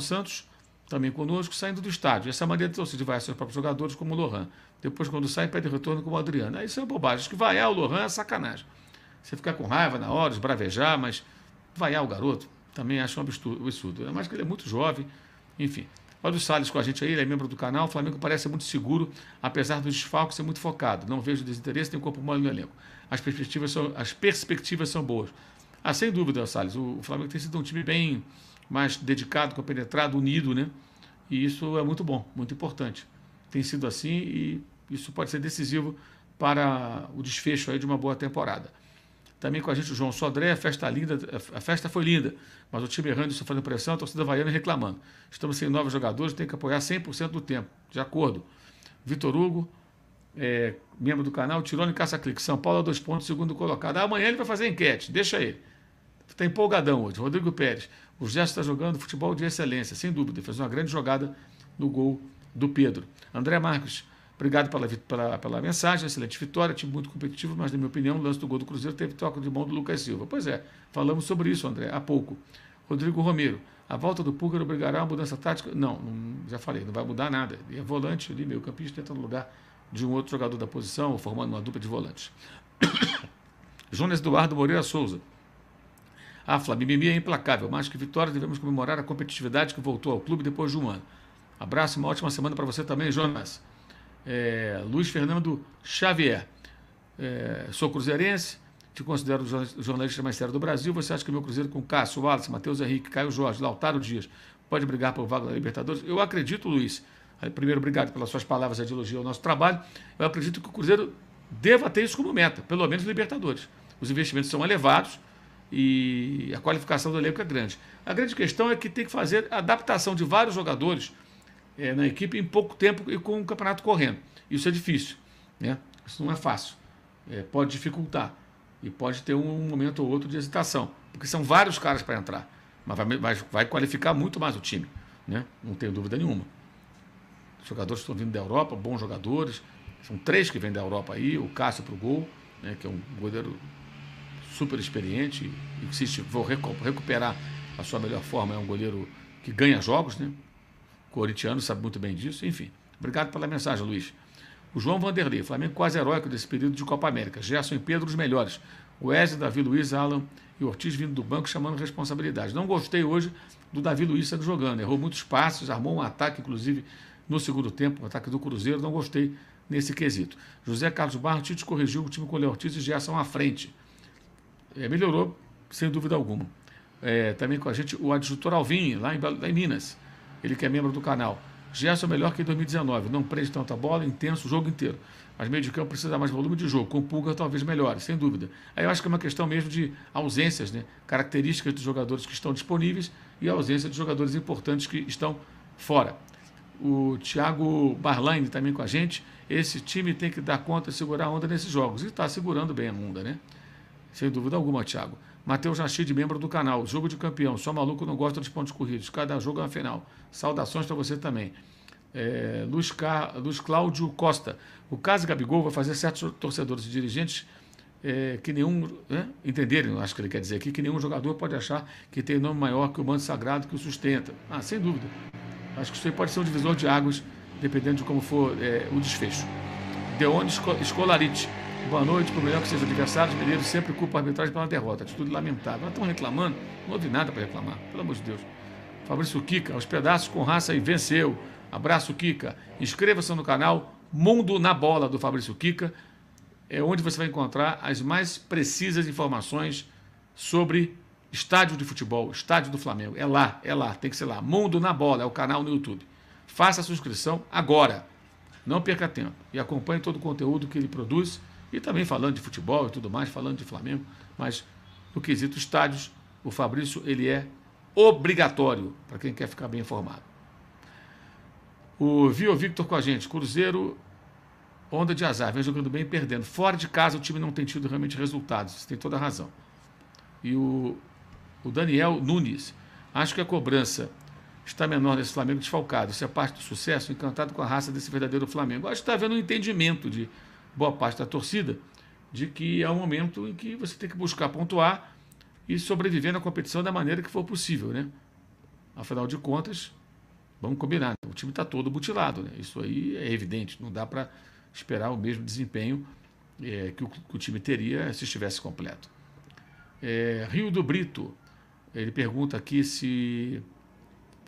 Santos, também conosco, saindo do estádio. Essa maneira de torcer de vaiações para próprios jogadores, como o Lohan. Depois, quando sai, pede retorno como o Adriano. Aí isso é bobagem. Acho que vaiar o Lohan é sacanagem. Você ficar com raiva na hora, esbravejar, mas vaiar o garoto também acho um absurdo. É mais que ele é muito jovem, enfim. Olha o Salles com a gente aí, ele é membro do canal. O Flamengo parece muito seguro, apesar do desfalque ser muito focado. Não vejo desinteresse, tem um corpo humano no elenco. As perspectivas são, as perspectivas são boas. Ah, sem dúvida, Salles, o Flamengo tem sido um time bem mais dedicado, compenetrado, unido, né? E isso é muito bom, muito importante. Tem sido assim e isso pode ser decisivo para o desfecho aí de uma boa temporada. Também com a gente o João Sodré, a festa linda, a festa foi linda, mas o time errando e fazendo pressão, a torcida vaiana reclamando. Estamos sem novos jogadores, tem que apoiar 100% do tempo, de acordo. Vitor Hugo, é, membro do canal, Tirone Caça Clique, São Paulo a dois pontos, segundo colocado. Amanhã ele vai fazer enquete, deixa ele. Está empolgadão hoje. Rodrigo Pérez. O Gerson está jogando futebol de excelência, sem dúvida. Fez uma grande jogada no gol do Pedro. André Marcos. Obrigado pela, pela, pela mensagem, excelente vitória, time muito competitivo, mas na minha opinião o lance do gol do Cruzeiro teve toque de mão do Lucas Silva. Pois é, falamos sobre isso, André, há pouco. Rodrigo Romero, a volta do Pulgar obrigará a mudança tática? Não, não, já falei, não vai mudar nada. E é volante ali, meio campista, tentando no lugar de um outro jogador da posição, formando uma dupla de volantes. Jonas Eduardo Moreira Souza. Ah, a Flamimimi é implacável. Mais que vitória, devemos comemorar a competitividade que voltou ao clube depois de um ano. Abraço e uma ótima semana para você também, Jonas. É, Luiz Fernando Xavier. É, sou cruzeirense, te considero o jornalista mais sério do Brasil. Você acha que meu Cruzeiro com Cássio, Wallace, Matheus Henrique, Caio Jorge, Lautaro Dias pode brigar por vaga da Libertadores? Eu acredito, Luiz. Primeiro, obrigado pelas suas palavras de elogio ao nosso trabalho. Eu acredito que o Cruzeiro deva ter isso como meta, pelo menos Libertadores. Os investimentos são elevados e a qualificação do elenco é grande. A grande questão é que tem que fazer adaptação de vários jogadores é, na equipe em pouco tempo e com o campeonato correndo. Isso é difícil, né? Isso não é fácil. É, pode dificultar e pode ter um momento ou outro de hesitação, porque são vários caras para entrar, mas vai, vai, vai, qualificar muito mais o time, né? Não tenho dúvida nenhuma. Os jogadores estão vindo da Europa, bons jogadores. São três que vêm da Europa aí, o Cássio para o gol, né, que é um goleiro super experiente, insiste, vou recuperar a sua melhor forma, é um goleiro que ganha jogos, né? Corintiano sabe muito bem disso, enfim. Obrigado pela mensagem, Luiz. O João Vanderlei, Flamengo quase heróico desse período de Copa América. Gerson e Pedro os melhores. Wesley, Davi Luiz, Alan e Ortiz vindo do banco chamando responsabilidade. Não gostei hoje do Davi Luiz jogando. Errou muitos passos, armou um ataque, inclusive, no segundo tempo, um ataque do Cruzeiro. Não gostei nesse quesito. José Carlos Barros, Tite corrigiu o time com o Léo Ortiz e Gerson à frente é, melhorou, sem dúvida alguma. É, também com a gente o adjutor Alvim, lá em, lá em Minas, ele que é membro do canal. Gerson é melhor que em 2019, não prende tanta bola, intenso o jogo inteiro. Mas meio de campo precisa dar mais volume de jogo, com Pulga talvez melhore, sem dúvida. Aí eu acho que é uma questão mesmo de ausências, né? características dos jogadores que estão disponíveis e ausência de jogadores importantes que estão fora. O Thiago Barlaine também com a gente. Esse time tem que dar conta de segurar a onda nesses jogos. E está segurando bem a onda, né? Sem dúvida alguma, Thiago. Matheus Rachid, membro do canal. Jogo de campeão. Só maluco não gosta dos pontos corridos. Cada jogo é uma final. Saudações para você também. É, Luiz, Car... Luiz Cláudio Costa. O caso Gabigol vai fazer certos torcedores e dirigentes é, que nenhum. Né? Entenderem, acho que ele quer dizer aqui, que nenhum jogador pode achar que tem nome maior que o manto sagrado que o sustenta. Ah, sem dúvida. Acho que isso aí pode ser um divisor de águas, dependendo de como for é, o desfecho. De onde? Escolarite. Boa noite, melhor que seus adversários mineiros sempre culpam a arbitragem pela derrota. Atitude lamentável. Mas estão reclamando? Não houve nada para reclamar, pelo amor de Deus. Fabrício Kika, aos pedaços com raça e venceu. Abraço, Kika. Inscreva-se no canal Mundo na Bola do Fabrício Kika, é onde você vai encontrar as mais precisas informações sobre estádio de futebol, estádio do Flamengo. É lá, é lá, tem que ser lá. Mundo na Bola é o canal no YouTube. Faça a inscrição agora. Não perca tempo e acompanhe todo o conteúdo que ele produz e também falando de futebol e tudo mais, falando de Flamengo, mas no quesito estádios, o Fabrício ele é obrigatório para quem quer ficar bem informado. O Vio Victor com a gente, Cruzeiro, onda de azar, vem jogando bem e perdendo. Fora de casa o time não tem tido realmente resultados, você tem toda a razão. E o, o Daniel Nunes, acho que a cobrança está menor nesse Flamengo desfalcado. Isso é parte do sucesso, encantado com a raça desse verdadeiro Flamengo. Acho que está havendo um entendimento de boa parte da torcida, de que é um momento em que você tem que buscar pontuar e sobreviver na competição da maneira que for possível, né? Afinal de contas, vamos combinar, o time está todo mutilado, né? Isso aí é evidente, não dá para esperar o mesmo desempenho é, que, o, que, o, time teria se estivesse completo. É, Rio do Brito, ele pergunta aqui se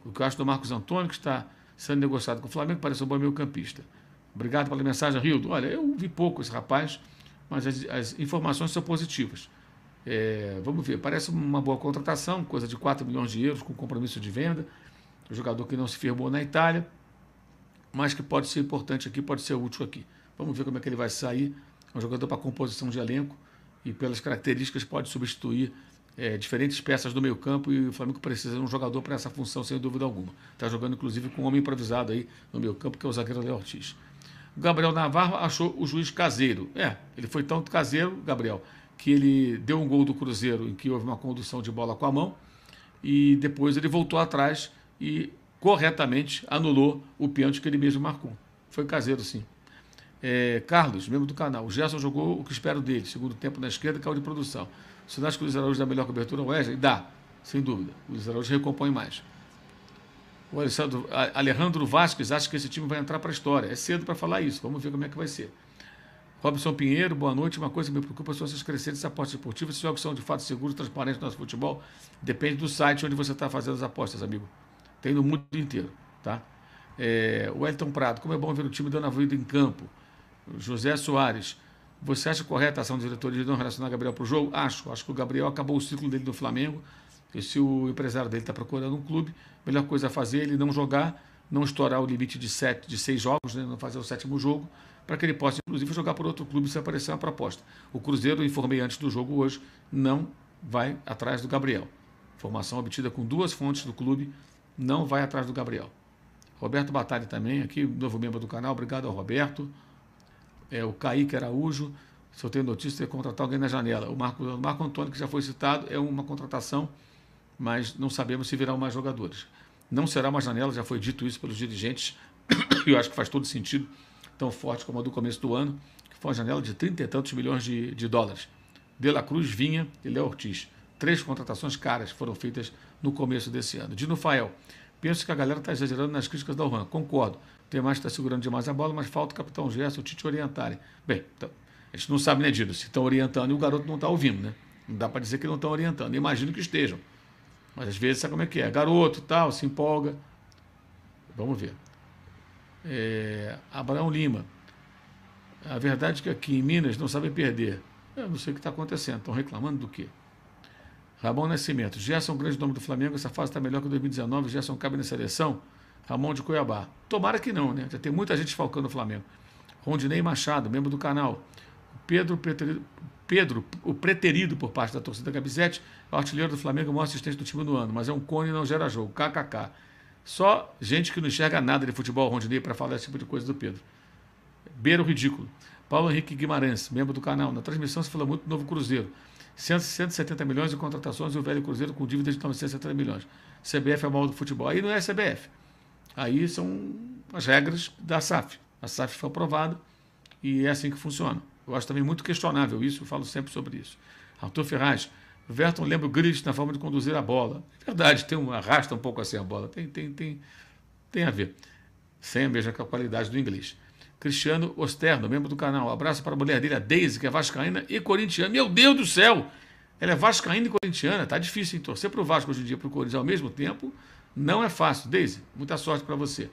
o que eu acho do Marcos Antônio, que está sendo negociado com o Flamengo, parece um bom meio campista. Obrigado pela mensagem, Rildo. Olha, eu vi pouco esse rapaz, mas as, as informações são positivas. É, vamos ver, parece uma boa contratação, coisa de 4 milhões de euros com compromisso de venda. Um jogador que não se firmou na Itália, mas que pode ser importante aqui, pode ser útil aqui. Vamos ver como é que ele vai sair. É um jogador para composição de elenco e pelas características pode substituir é, diferentes peças do meio campo e o Flamengo precisa de um jogador para essa função, sem dúvida alguma. Está jogando inclusive com um homem improvisado aí no meio campo, que é o zagueiro Léo Ortiz. Gabriel Navarro achou o juiz caseiro. É, ele foi tanto caseiro, Gabriel, que ele deu um gol do Cruzeiro em que houve uma condução de bola com a mão e depois ele voltou atrás e corretamente anulou o pênalti que ele mesmo marcou. Foi caseiro, sim. É, Carlos, membro do canal. O Gerson jogou o que espero dele. Segundo tempo na esquerda, caiu de produção. Você acha que o Luiz Araújo dá melhor cobertura ao Wesley? Dá, sem dúvida. O Luiz Araújo recompõe mais. O Alessandro, Alejandro Vasquez acha que esse time vai entrar para a história. É cedo para falar isso, vamos ver como é que vai ser. Robson Pinheiro, boa noite. Uma coisa que me preocupa são essas crescentes apostas esportivas. Esses jogos são de fato seguros, transparentes no nosso futebol. Depende do site onde você está fazendo as apostas, amigo. Tem no mundo inteiro, tá? É, o Elton Prado, como é bom ver o time dando a vida em campo. José Soares, você acha correta a ação do diretor de não relacionar Gabriel para o jogo? Acho. Acho que o Gabriel acabou o ciclo dele no Flamengo. E se o empresário dele está procurando um clube, a melhor coisa a fazer é ele não jogar, não estourar o limite de, sete, de seis jogos, né, não fazer o sétimo jogo, para que ele possa, inclusive, jogar por outro clube se aparecer uma proposta. O Cruzeiro, informei antes do jogo hoje, não vai atrás do Gabriel. Informação obtida com duas fontes do clube, não vai atrás do Gabriel. Roberto Batalha também, aqui, novo membro do canal, obrigado ao Roberto. É, o Kaique Araújo, se eu tenho notícia, é contratar alguém na janela. O Marco, o Marco Antônio, que já foi citado, é uma contratação mas não sabemos se virão mais jogadores. Não será uma janela, já foi dito isso pelos dirigentes, e eu acho que faz todo sentido, tão forte como a do começo do ano, que foi uma janela de trinta e tantos milhões de, de dólares. De La Cruz, Vinha e Léo Ortiz. Três contratações caras foram feitas no começo desse ano. De Fael, penso que a galera está exagerando nas críticas da Urban. Concordo. Tem mais que está segurando demais a bola, mas falta o capitão Gerson, o Tite orientarem. Bem, então, a gente não sabe, né, Dino, se estão orientando e o garoto não está ouvindo, né? Não dá para dizer que não estão orientando. Imagino que estejam. Mas às vezes sabe como é que é? Garoto tal, se empolga. Vamos ver. É, Abraão Lima. A verdade é que aqui em Minas não sabe perder. Eu não sei o que está acontecendo. Estão reclamando do quê? Ramon Nascimento. Gerson, grande nome do Flamengo. Essa fase está melhor que 2019. Gerson cabe na seleção. Ramon de Cuiabá. Tomara que não, né? Já tem muita gente falcando o Flamengo. Rondinei Machado, membro do canal. Pedro, preterido, Pedro, o preterido por parte da torcida Gabizete, é o artilheiro do Flamengo, o maior assistente do time do ano, mas é um cone e não gera jogo. KKK. Só gente que não enxerga nada de futebol rondinei para falar esse tipo de coisa do Pedro. Beira o ridículo. Paulo Henrique Guimarães, membro do canal. Na transmissão se falou muito do novo Cruzeiro. 170 milhões em contratações e o velho Cruzeiro com dívida de 970 milhões. CBF é o mal do futebol. Aí não é CBF. Aí são as regras da SAF. A SAF foi aprovada e é assim que funciona. Eu acho também muito questionável isso, eu falo sempre sobre isso. Arthur Ferraz, Verton lembra o Grilich na forma de conduzir a bola. É verdade, tem um, arrasta um pouco assim a bola. Tem, tem, tem, tem a ver. Sem a mesma qualidade do inglês. Cristiano Osterno, membro do canal. Abraço para a mulher dele, a Deise, que é vascaína e corintiana. Meu Deus do céu! Ela é vascaína e corintiana. Tá difícil, hein? Torcer para o Vasco hoje em dia para o Corinthians ao mesmo tempo não é fácil. Deise, muita sorte para você.